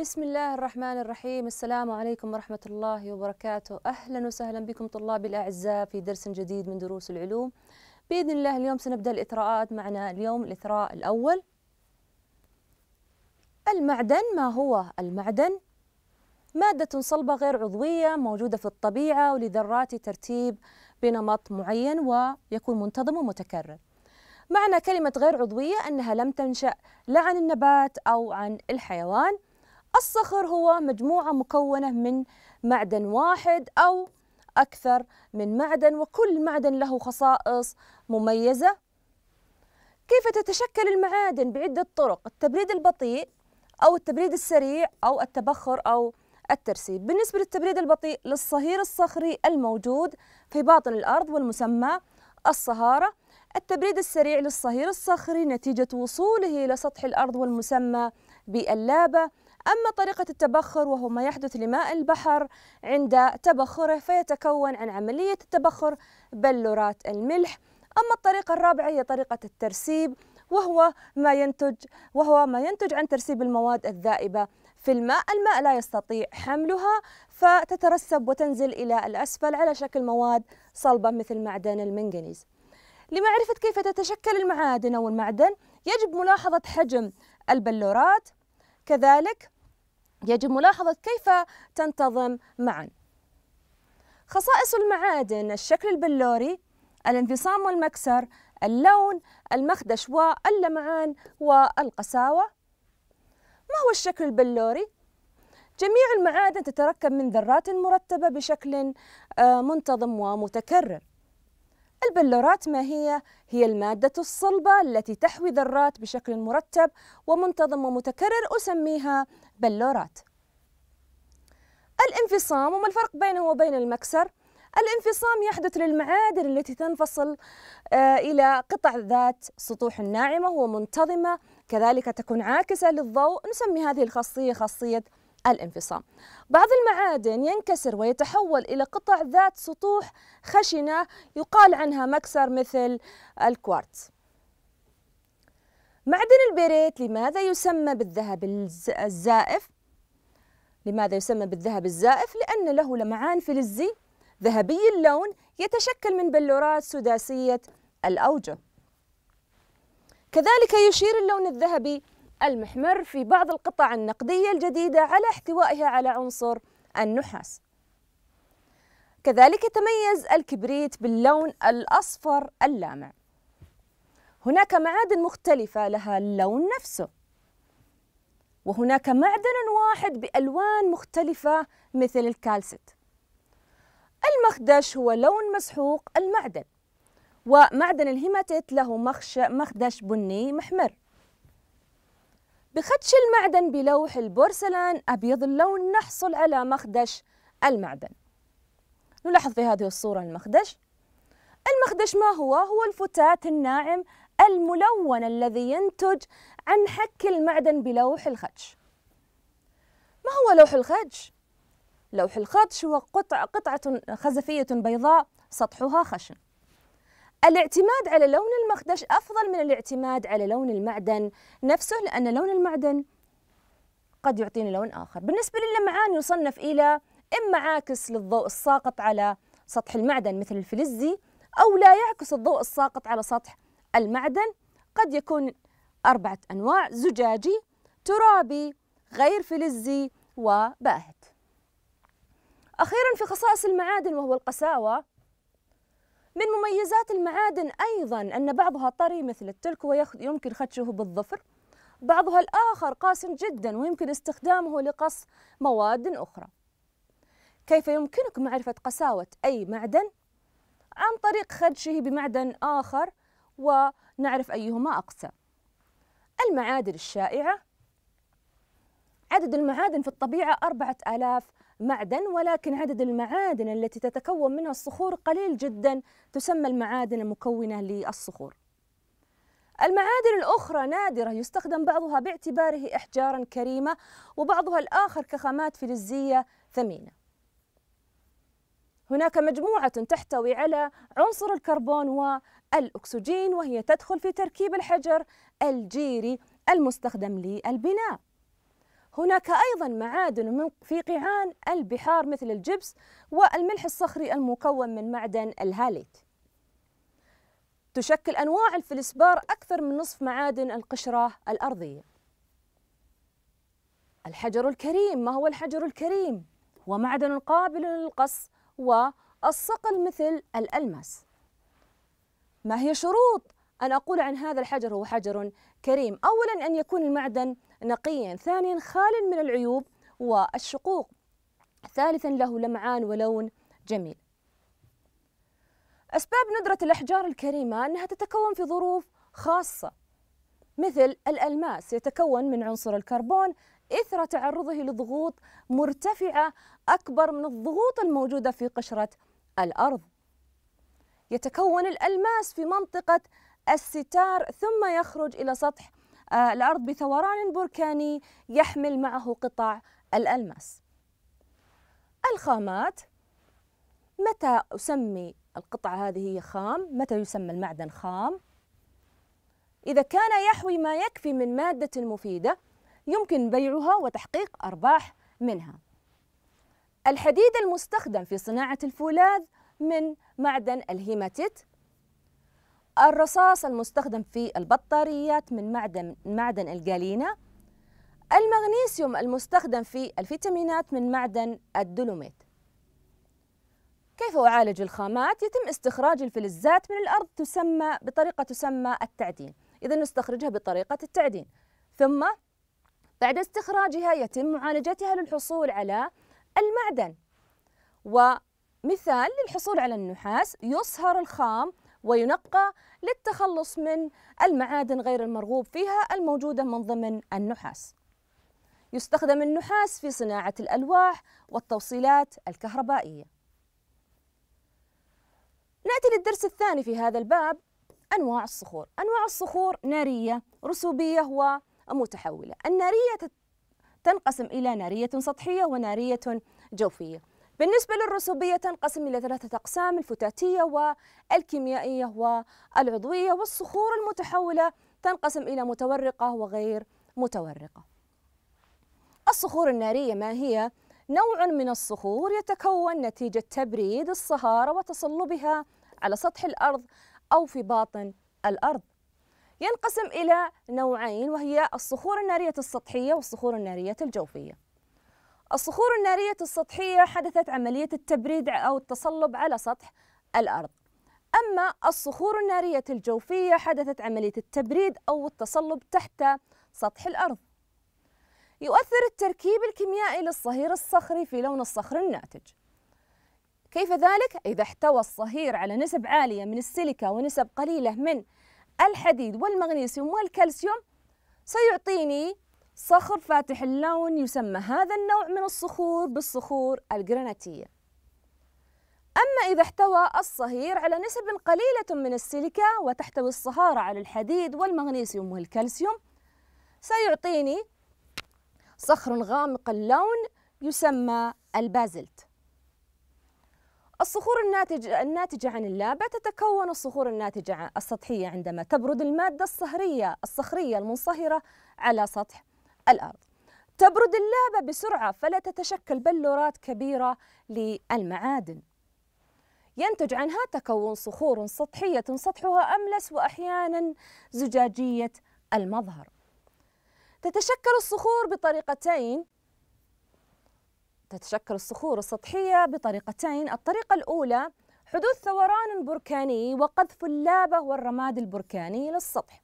بسم الله الرحمن الرحيم السلام عليكم ورحمة الله وبركاته أهلا وسهلا بكم طلابي الأعزاء في درس جديد من دروس العلوم بإذن الله اليوم سنبدأ الإثراءات معنا اليوم الإثراء الأول المعدن ما هو المعدن؟ مادة صلبة غير عضوية موجودة في الطبيعة ولذرات ترتيب بنمط معين ويكون منتظم ومتكرر معنى كلمة غير عضوية أنها لم تنشأ لا عن النبات أو عن الحيوان الصخر هو مجموعة مكونة من معدن واحد أو أكثر من معدن وكل معدن له خصائص مميزة كيف تتشكل المعادن بعدة طرق التبريد البطيء أو التبريد السريع أو التبخر أو الترسيب بالنسبة للتبريد البطيء للصهير الصخري الموجود في باطن الأرض والمسمى الصهارة التبريد السريع للصهير الصخري نتيجة وصوله إلى سطح الأرض والمسمى باللابة أما طريقة التبخر وهو ما يحدث لماء البحر عند تبخره فيتكون عن عملية التبخر بلورات الملح أما الطريقة الرابعة هي طريقة الترسيب وهو ما ينتج وهو ما ينتج عن ترسيب المواد الذائبة في الماء، الماء لا يستطيع حملها فتترسب وتنزل إلى الأسفل على شكل مواد صلبة مثل معدن المنغنيز. لمعرفة كيف تتشكل المعادن أو المعدن يجب ملاحظة حجم البلورات كذلك يجب ملاحظة كيف تنتظم معا خصائص المعادن الشكل البلوري الانفصام والمكسر اللون المخدش واللمعان والقساوة ما هو الشكل البلوري؟ جميع المعادن تتركب من ذرات مرتبة بشكل آه، منتظم ومتكرر البلورات ما هي؟ هي المادة الصلبة التي تحوي ذرات بشكل مرتب ومنتظم ومتكرر أسميها بلورات الانفصام وما الفرق بينه وبين المكسر؟ الانفصام يحدث للمعادن التي تنفصل آه، إلى قطع ذات سطوح ناعمة ومنتظمة كذلك تكون عاكسة للضوء نسمي هذه الخاصية خاصية الانفصام بعض المعادن ينكسر ويتحول إلى قطع ذات سطوح خشنة يقال عنها مكسر مثل الكوارتز معدن البيريت لماذا يسمى بالذهب الزائف؟ لماذا يسمى بالذهب الزائف؟ لأن له لمعان فلزي ذهبي اللون يتشكل من بلورات سداسية الأوجه كذلك يشير اللون الذهبي المحمر في بعض القطع النقدية الجديدة على احتوائها على عنصر النحاس كذلك يتميز الكبريت باللون الأصفر اللامع هناك معادن مختلفة لها اللون نفسه وهناك معدن واحد بألوان مختلفة مثل الكالسيت المخدش هو لون مسحوق المعدن ومعدن الهيماتيت له مخدش بني محمر بخدش المعدن بلوح البورسلان أبيض اللون نحصل على مخدش المعدن نلاحظ في هذه الصورة المخدش المخدش ما هو؟ هو الفتات الناعم الملون الذي ينتج عن حك المعدن بلوح الخدش ما هو لوح الخدش؟ لوح الخدش هو قطعة خزفية بيضاء سطحها خشن الاعتماد على لون المخدش أفضل من الاعتماد على لون المعدن نفسه لأن لون المعدن قد يعطينا لون آخر بالنسبة للمعان يصنف إلى إما عاكس للضوء الساقط على سطح المعدن مثل الفلزي أو لا يعكس الضوء الساقط على سطح المعدن قد يكون أربعة أنواع زجاجي ترابي غير فلزي وباهت أخيرا في خصائص المعادن وهو القساوة من مميزات المعادن أيضا أن بعضها طري مثل التلك ويمكن خدشه بالظفر بعضها الآخر قاس جدا ويمكن استخدامه لقص مواد أخرى كيف يمكنك معرفة قساوة أي معدن؟ عن طريق خدشه بمعدن آخر ونعرف أيهما أقسى المعادن الشائعة عدد المعادن في الطبيعة 4000 معدن ولكن عدد المعادن التي تتكون منها الصخور قليل جدا تسمى المعادن المكونة للصخور المعادن الأخرى نادرة يستخدم بعضها باعتباره إحجارا كريمة وبعضها الآخر كخامات فلزية ثمينة هناك مجموعة تحتوي على عنصر الكربون والأكسجين وهي تدخل في تركيب الحجر الجيري المستخدم للبناء هناك أيضا معادن في قيعان البحار مثل الجبس والملح الصخري المكون من معدن الهاليت تشكل أنواع الفلسبار أكثر من نصف معادن القشرة الأرضية الحجر الكريم ما هو الحجر الكريم؟ هو معدن قابل للقص والصقل مثل الألماس ما هي شروط أن أقول عن هذا الحجر هو حجر كريم؟ أولا أن يكون المعدن نقيا ثانيا خال من العيوب والشقوق ثالثا له لمعان ولون جميل أسباب ندرة الأحجار الكريمة أنها تتكون في ظروف خاصة مثل الألماس يتكون من عنصر الكربون إثر تعرضه لضغوط مرتفعة أكبر من الضغوط الموجودة في قشرة الأرض يتكون الألماس في منطقة الستار ثم يخرج إلى سطح آه، الأرض بثوران بركاني يحمل معه قطع الألماس الخامات متى أسمي القطعة هذه هي خام متى يسمى المعدن خام إذا كان يحوي ما يكفي من مادة مفيدة يمكن بيعها وتحقيق أرباح منها الحديد المستخدم في صناعة الفولاذ من معدن الهيماتيت الرصاص المستخدم في البطاريات من معدن معدن الجالينا المغنيسيوم المستخدم في الفيتامينات من معدن الدولوميت كيف أعالج الخامات؟ يتم استخراج الفلزات من الأرض تسمى بطريقة تسمى التعدين إذا نستخرجها بطريقة التعدين ثم بعد استخراجها يتم معالجتها للحصول على المعدن ومثال للحصول على النحاس يصهر الخام وينقى للتخلص من المعادن غير المرغوب فيها الموجودة من ضمن النحاس يستخدم النحاس في صناعة الألواح والتوصيلات الكهربائية نأتي للدرس الثاني في هذا الباب أنواع الصخور أنواع الصخور نارية رسوبية ومتحولة النارية تنقسم إلى نارية سطحية ونارية جوفية بالنسبة للرسوبية تنقسم إلى ثلاثة أقسام الفتاتية والكيميائية والعضوية والصخور المتحولة تنقسم إلى متورقة وغير متورقة الصخور النارية ما هي؟ نوع من الصخور يتكون نتيجة تبريد الصهارة وتصلبها على سطح الأرض أو في باطن الأرض ينقسم إلى نوعين وهي الصخور النارية السطحية والصخور النارية الجوفية الصخور النارية السطحية حدثت عملية التبريد أو التصلب على سطح الأرض أما الصخور النارية الجوفية حدثت عملية التبريد أو التصلب تحت سطح الأرض يؤثر التركيب الكيميائي للصهير الصخري في لون الصخر الناتج كيف ذلك؟ إذا احتوى الصهير على نسب عالية من السيليكا ونسب قليلة من الحديد والمغنيسيوم والكالسيوم سيعطيني صخر فاتح اللون يسمى هذا النوع من الصخور بالصخور الجرانيتية أما إذا احتوى الصهير على نسب قليلة من السيليكا وتحتوي الصهارة على الحديد والمغنيسيوم والكالسيوم سيعطيني صخر غامق اللون يسمى البازلت الصخور الناتجة, الناتجة عن اللابة تتكون الصخور الناتجة السطحية عندما تبرد المادة الصهرية الصخرية المنصهرة على سطح الأرض تبرد اللابة بسرعة فلا تتشكل بلورات كبيرة للمعادن ينتج عنها تكون صخور سطحية سطحها أملس وأحيانا زجاجية المظهر تتشكل الصخور بطريقتين تتشكل الصخور السطحية بطريقتين الطريقة الأولى حدوث ثوران بركاني وقذف اللابة والرماد البركاني للسطح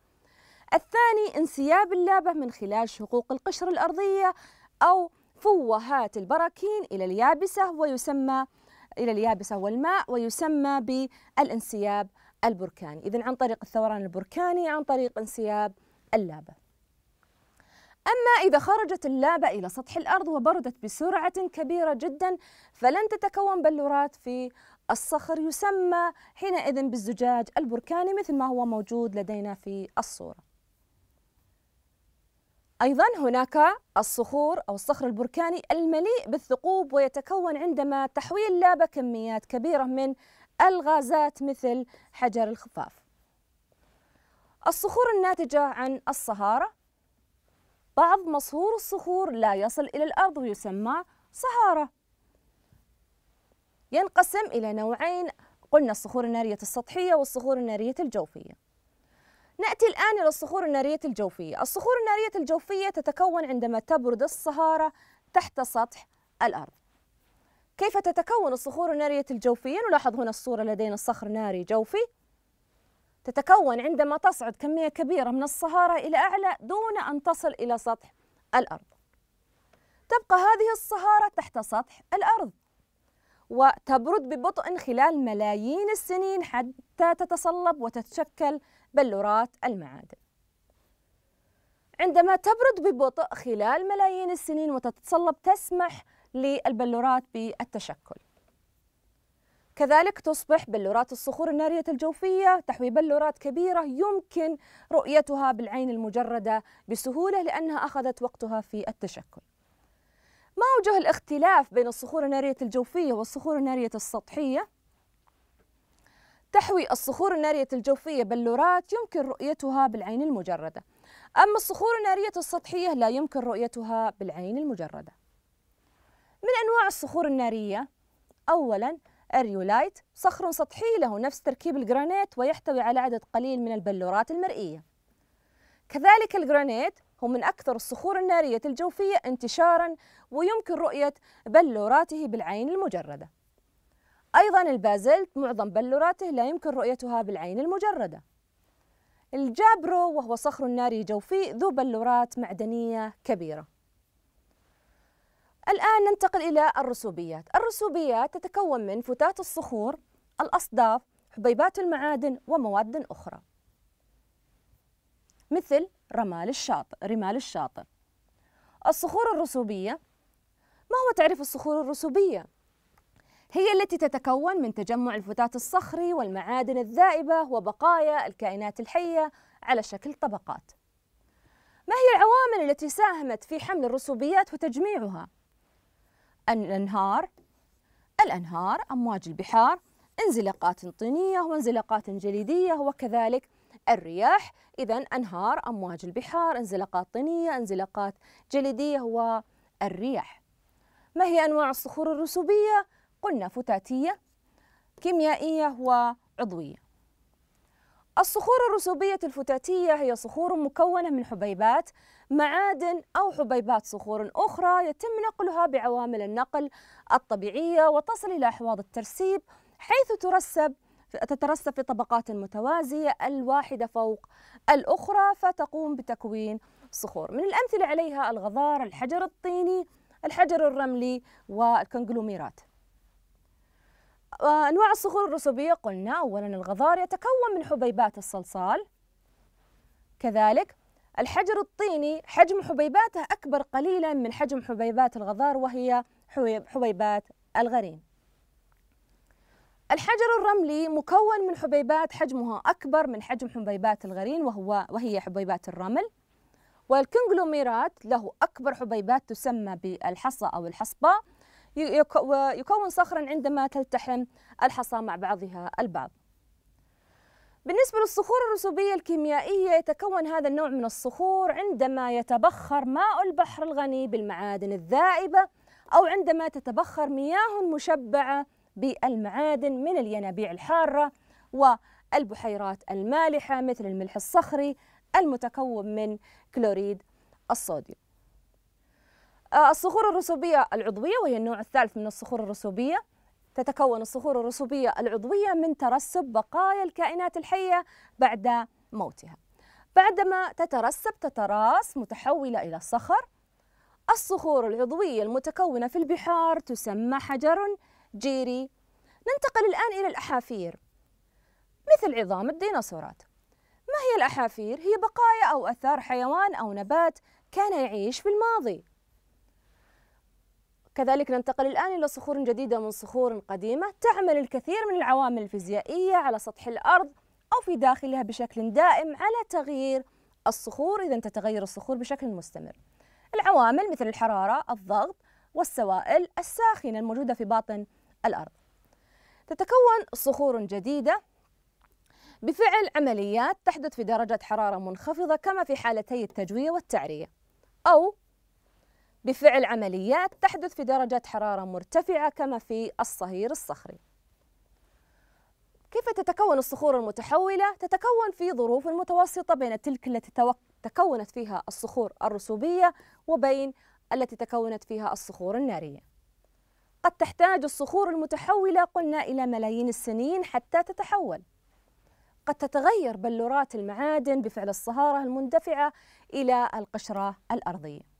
الثاني انسياب اللابة من خلال شقوق القشرة الأرضية أو فوهات البراكين إلى اليابسة ويسمى إلى اليابسة والماء ويسمى بالانسياب البركاني إذا عن طريق الثوران البركاني عن طريق انسياب اللابة أما إذا خرجت اللابة إلى سطح الأرض وبردت بسرعة كبيرة جدا فلن تتكون بلورات في الصخر يسمى حينئذ بالزجاج البركاني مثل ما هو موجود لدينا في الصورة أيضا هناك الصخور أو الصخر البركاني المليء بالثقوب ويتكون عندما تحوي اللابة كميات كبيرة من الغازات مثل حجر الخفاف الصخور الناتجة عن الصهارة بعض مصهور الصخور لا يصل إلى الأرض ويسمى صهارة ينقسم إلى نوعين قلنا الصخور النارية السطحية والصخور النارية الجوفية نأتي الآن إلى الصخور النارية الجوفية الصخور النارية الجوفية تتكون عندما تبرد الصهارة تحت سطح الأرض كيف تتكون الصخور النارية الجوفية؟ نلاحظ هنا الصورة لدينا صخر ناري جوفي تتكون عندما تصعد كمية كبيرة من الصهارة إلى أعلى دون أن تصل إلى سطح الأرض تبقى هذه الصهارة تحت سطح الأرض وتبرد ببطء خلال ملايين السنين حتى تتصلب وتتشكل بلورات المعادن عندما تبرد ببطء خلال ملايين السنين وتتصلب تسمح للبلورات بالتشكل كذلك تصبح بلورات الصخور النارية الجوفية تحوي بلورات كبيرة يمكن رؤيتها بالعين المجردة بسهولة لأنها أخذت وقتها في التشكل ما وجه الاختلاف بين الصخور النارية الجوفية والصخور النارية السطحية؟ تحوي الصخور النارية الجوفية بلورات يمكن رؤيتها بالعين المجردة أما الصخور النارية السطحية لا يمكن رؤيتها بالعين المجردة من أنواع الصخور النارية أولاً أريولايت صخر سطحي له نفس تركيب الجرانيت ويحتوي على عدد قليل من البلورات المرئية كذلك الجرانيت هو من أكثر الصخور النارية الجوفية انتشاراً ويمكن رؤية بلوراته بالعين المجردة أيضا البازلت معظم بلوراته لا يمكن رؤيتها بالعين المجردة الجابرو وهو صخر ناري جوفي ذو بلورات معدنية كبيرة الآن ننتقل إلى الرسوبيات الرسوبيات تتكون من فتات الصخور الأصداف حبيبات المعادن ومواد أخرى مثل رمال الشاطئ رمال الشاطئ الصخور الرسوبية ما هو تعريف الصخور الرسوبية؟ هي التي تتكون من تجمع الفتات الصخري والمعادن الذائبة وبقايا الكائنات الحية على شكل طبقات. ما هي العوامل التي ساهمت في حمل الرسوبيات وتجميعها؟ الأنهار، الأنهار، أمواج البحار، انزلاقات طينية وانزلاقات جليدية وكذلك الرياح، إذا أنهار، أمواج البحار، انزلاقات طينية، انزلاقات جليدية والرياح. ما هي أنواع الصخور الرسوبية؟ قلنا فتاتية كيميائية وعضوية الصخور الرسوبية الفتاتية هي صخور مكونة من حبيبات معادن أو حبيبات صخور أخرى يتم نقلها بعوامل النقل الطبيعية وتصل إلى أحواض الترسيب حيث ترسب تترسب في طبقات متوازية الواحدة فوق الأخرى فتقوم بتكوين صخور من الأمثلة عليها الغبار الحجر الطيني الحجر الرملي والكنجلوميرات أنواع الصخور الرسوبية قلنا أولا الغضار يتكون من حبيبات الصلصال كذلك الحجر الطيني حجم حبيباته أكبر قليلا من حجم حبيبات الغضار وهي حبيبات الغريم الحجر الرملي مكون من حبيبات حجمها أكبر من حجم حبيبات الغرين وهو وهي حبيبات الرمل والكنجلوميرات له أكبر حبيبات تسمى بالحصى أو الحصبة ويكون صخرا عندما تلتحم الحصى مع بعضها البعض بالنسبة للصخور الرسوبية الكيميائية يتكون هذا النوع من الصخور عندما يتبخر ماء البحر الغني بالمعادن الذائبة أو عندما تتبخر مياه مشبعة بالمعادن من الينابيع الحارة والبحيرات المالحة مثل الملح الصخري المتكون من كلوريد الصوديوم آه، الصخور الرسوبية العضوية وهي النوع الثالث من الصخور الرسوبية تتكون الصخور الرسوبية العضوية من ترسب بقايا الكائنات الحية بعد موتها بعدما تترسب تتراس متحولة إلى صخر الصخور العضوية المتكونة في البحار تسمى حجر جيري ننتقل الآن إلى الأحافير مثل عظام الديناصورات ما هي الأحافير؟ هي بقايا أو أثار حيوان أو نبات كان يعيش في الماضي كذلك ننتقل الآن إلى صخور جديدة من صخور قديمة تعمل الكثير من العوامل الفيزيائية على سطح الأرض أو في داخلها بشكل دائم على تغيير الصخور إذا تتغير الصخور بشكل مستمر العوامل مثل الحرارة، الضغط، والسوائل الساخنة الموجودة في باطن الأرض تتكون صخور جديدة بفعل عمليات تحدث في درجة حرارة منخفضة كما في حالتي التجوية والتعرية أو بفعل عمليات تحدث في درجات حرارة مرتفعة كما في الصهير الصخري كيف تتكون الصخور المتحولة؟ تتكون في ظروف متوسطة بين تلك التي تكونت فيها الصخور الرسوبية وبين التي تكونت فيها الصخور النارية قد تحتاج الصخور المتحولة قلنا إلى ملايين السنين حتى تتحول قد تتغير بلورات المعادن بفعل الصهارة المندفعة إلى القشرة الأرضية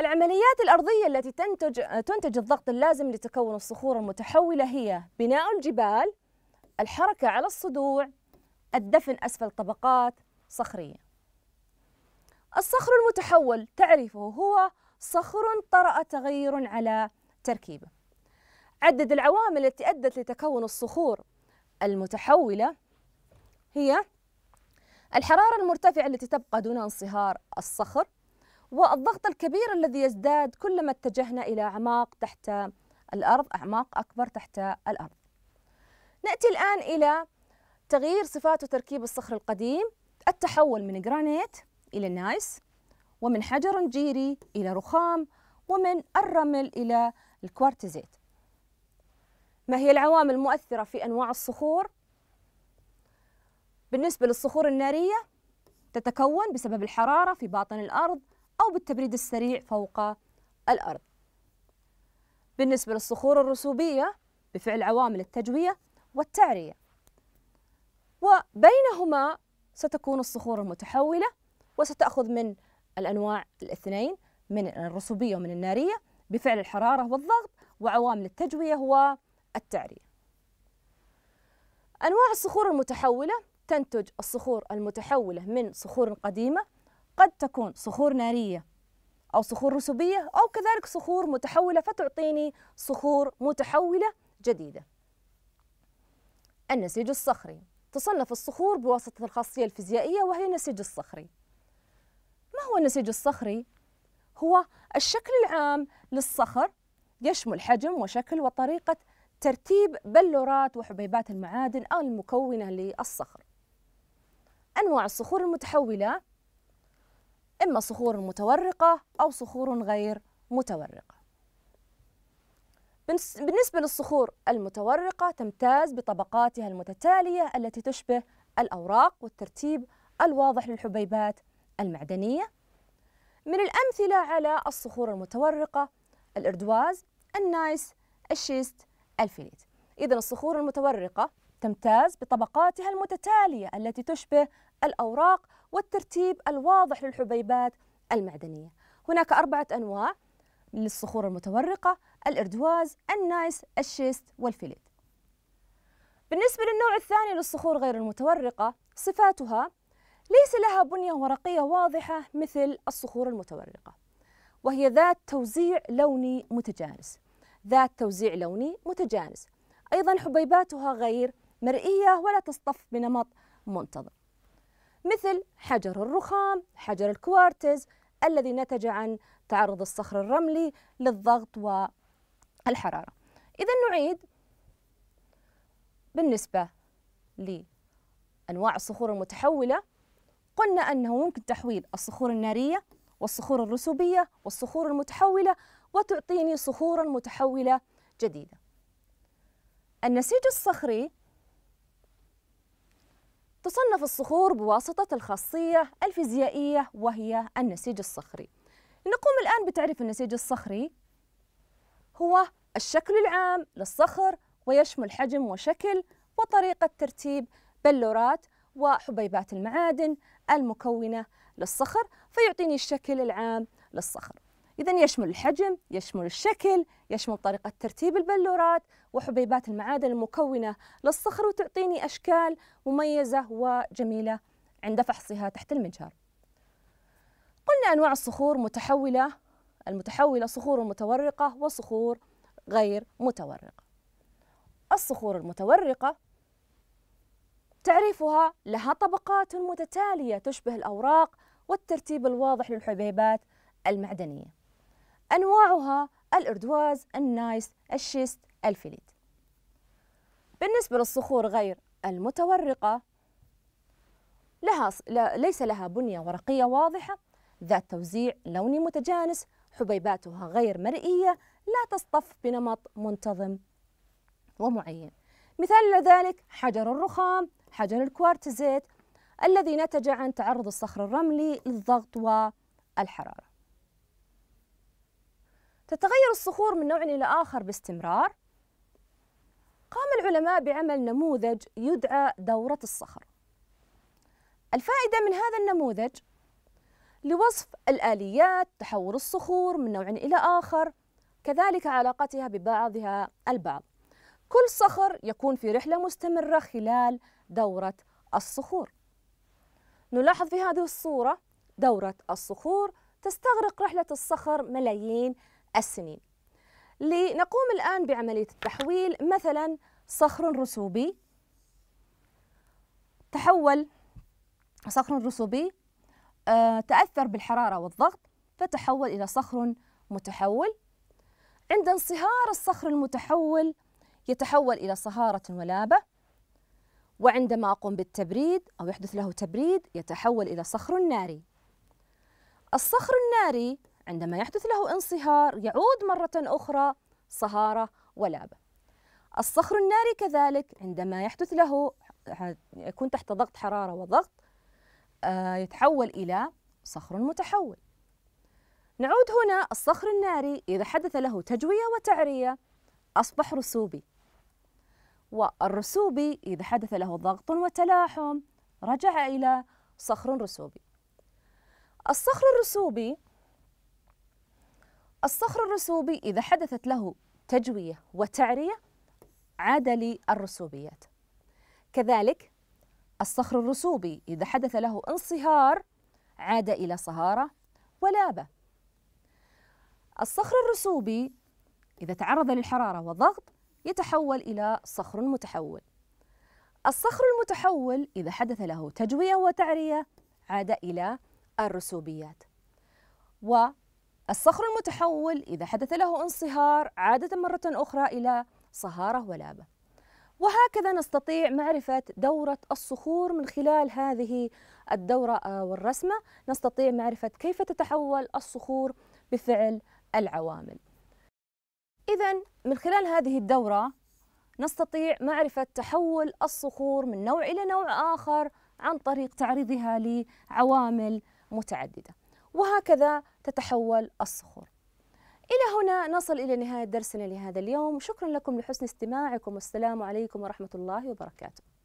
العمليات الأرضية التي تنتج, تنتج الضغط اللازم لتكون الصخور المتحولة هي بناء الجبال الحركة على الصدوع الدفن أسفل طبقات صخرية الصخر المتحول تعريفه هو صخر طرأ تغير على تركيبه عدد العوامل التي أدت لتكون الصخور المتحولة هي الحرارة المرتفعة التي تبقى دون انصهار الصخر والضغط الكبير الذي يزداد كلما اتجهنا إلى أعماق تحت الأرض أعماق أكبر تحت الأرض نأتي الآن إلى تغيير صفات وتركيب الصخر القديم التحول من جرانيت إلى نايس ومن حجر جيري إلى رخام ومن الرمل إلى الكوارتزيت ما هي العوامل المؤثرة في أنواع الصخور؟ بالنسبة للصخور النارية تتكون بسبب الحرارة في باطن الأرض أو بالتبريد السريع فوق الأرض بالنسبة للصخور الرسوبية بفعل عوامل التجوية والتعرية وبينهما ستكون الصخور المتحولة وستأخذ من الأنواع الاثنين من الرسوبية ومن النارية بفعل الحرارة والضغط وعوامل التجوية والتعرية أنواع الصخور المتحولة تنتج الصخور المتحولة من صخور قديمة قد تكون صخور نارية أو صخور رسوبية أو كذلك صخور متحولة فتعطيني صخور متحولة جديدة النسيج الصخري تصنف الصخور بواسطة الخاصية الفيزيائية وهي النسيج الصخري ما هو النسيج الصخري؟ هو الشكل العام للصخر يشمل حجم وشكل وطريقة ترتيب بلورات وحبيبات المعادن أو المكونة للصخر أنواع الصخور المتحولة إما صخور متورقة أو صخور غير متورقة بالنسبة للصخور المتورقة تمتاز بطبقاتها المتتالية التي تشبه الأوراق والترتيب الواضح للحبيبات المعدنية من الأمثلة على الصخور المتورقة الإردواز، النايس، الشيست، الفيليت إذا الصخور المتورقة تمتاز بطبقاتها المتتالية التي تشبه الأوراق والترتيب الواضح للحبيبات المعدنية هناك أربعة أنواع للصخور المتورقة الإردواز، النايس، الشيست والفيليت بالنسبة للنوع الثاني للصخور غير المتورقة صفاتها ليس لها بنية ورقية واضحة مثل الصخور المتورقة وهي ذات توزيع لوني متجانس ذات توزيع لوني متجانس أيضا حبيباتها غير مرئية ولا تصطف بنمط منتظم مثل حجر الرخام حجر الكوارتز الذي نتج عن تعرض الصخر الرملي للضغط والحرارة إذا نعيد بالنسبة لأنواع الصخور المتحولة قلنا أنه ممكن تحويل الصخور النارية والصخور الرسوبية والصخور المتحولة وتعطيني صخورا متحولة جديدة النسيج الصخري تصنف الصخور بواسطة الخاصية الفيزيائية وهي النسيج الصخري نقوم الآن بتعريف النسيج الصخري هو الشكل العام للصخر ويشمل حجم وشكل وطريقة ترتيب بلورات وحبيبات المعادن المكونة للصخر فيعطيني الشكل العام للصخر إذا يشمل الحجم، يشمل الشكل، يشمل طريقة ترتيب البلورات وحبيبات المعادن المكونة للصخر وتعطيني أشكال مميزة وجميلة عند فحصها تحت المجهر. قلنا أنواع الصخور متحولة المتحولة صخور متورقة وصخور غير متورقة. الصخور المتورقة تعريفها لها طبقات متتالية تشبه الأوراق والترتيب الواضح للحبيبات المعدنية أنواعها الأردواز، النايس، الشيست، الفليت بالنسبة للصخور غير المتورقة لها ليس لها بنية ورقية واضحة ذات توزيع لوني متجانس حبيباتها غير مرئية لا تصطف بنمط منتظم ومعين مثال لذلك حجر الرخام حجر الكوارتزيت الذي نتج عن تعرض الصخر الرملي للضغط والحرارة تتغير الصخور من نوع إلى آخر باستمرار قام العلماء بعمل نموذج يدعى دورة الصخر الفائدة من هذا النموذج لوصف الآليات تحول الصخور من نوع إلى آخر كذلك علاقتها ببعضها البعض كل صخر يكون في رحلة مستمرة خلال دورة الصخور نلاحظ في هذه الصورة دورة الصخور تستغرق رحلة الصخر ملايين السنين لنقوم الآن بعملية التحويل مثلا صخر رسوبي تحول صخر رسوبي آه، تأثر بالحرارة والضغط فتحول إلى صخر متحول عند انصهار الصخر المتحول يتحول إلى صهارة ولابة وعندما أقوم بالتبريد أو يحدث له تبريد يتحول إلى صخر ناري الصخر الناري عندما يحدث له انصهار يعود مرة أخرى صهارة ولعبة الصخر الناري كذلك عندما يحدث له يكون تحت ضغط حرارة وضغط آه، يتحول إلى صخر متحول نعود هنا الصخر الناري إذا حدث له تجوية وتعرية أصبح رسوبي والرسوبي إذا حدث له ضغط وتلاحم رجع إلى صخر رسوبي الصخر الرسوبي الصخر الرسوبي إذا حدثت له تجوية وتعرية عاد للرسوبيات كذلك الصخر الرسوبي إذا حدث له انصهار عاد إلى صهارة ولابة الصخر الرسوبي إذا تعرض للحرارة والضغط يتحول إلى صخر متحول الصخر المتحول إذا حدث له تجوية وتعرية عاد إلى الرسوبيات و الصخر المتحول إذا حدث له انصهار عادة مرة أخرى إلى صهارة ولابة وهكذا نستطيع معرفة دورة الصخور من خلال هذه الدورة آه، والرسمة نستطيع معرفة كيف تتحول الصخور بفعل العوامل إذا من خلال هذه الدورة نستطيع معرفة تحول الصخور من نوع إلى نوع آخر عن طريق تعريضها لعوامل متعددة وهكذا تتحول الصخور إلى هنا نصل إلى نهاية درسنا لهذا اليوم شكرا لكم لحسن استماعكم والسلام عليكم ورحمة الله وبركاته